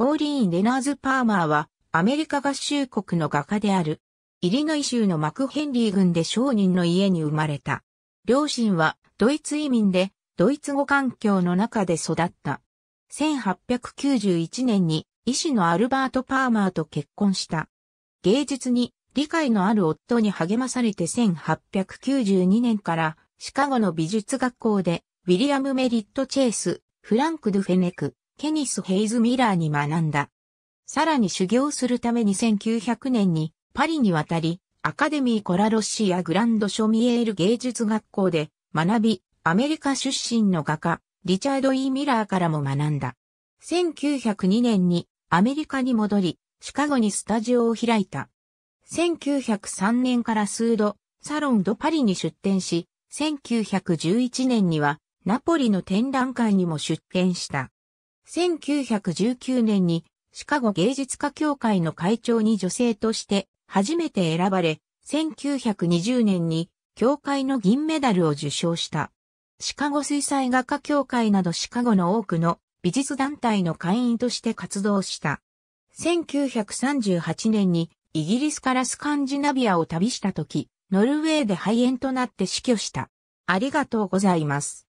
ポーリーン・レナーズ・パーマーは、アメリカ合衆国の画家である、イリノイ州のマクヘンリー郡で商人の家に生まれた。両親はドイツ移民で、ドイツ語環境の中で育った。1891年に医師のアルバート・パーマーと結婚した。芸術に理解のある夫に励まされて1892年からシカゴの美術学校でウィリアム・メリット・チェイス、フランク・ドゥ・フェネク、ケニス・ヘイズ・ミラーに学んだ。さらに修行するために1900年にパリに渡り、アカデミー・コラロッシア・グランド・ショミエール芸術学校で学び、アメリカ出身の画家、リチャード・イ、e・ ミラーからも学んだ。1902年にアメリカに戻り、シカゴにスタジオを開いた。1903年から数度、サロン・ド・パリに出展し、1911年にはナポリの展覧会にも出展した。1919年にシカゴ芸術家協会の会長に女性として初めて選ばれ、1920年に協会の銀メダルを受賞した。シカゴ水彩画家協会などシカゴの多くの美術団体の会員として活動した。1938年にイギリスからスカンジナビアを旅した時、ノルウェーで肺炎となって死去した。ありがとうございます。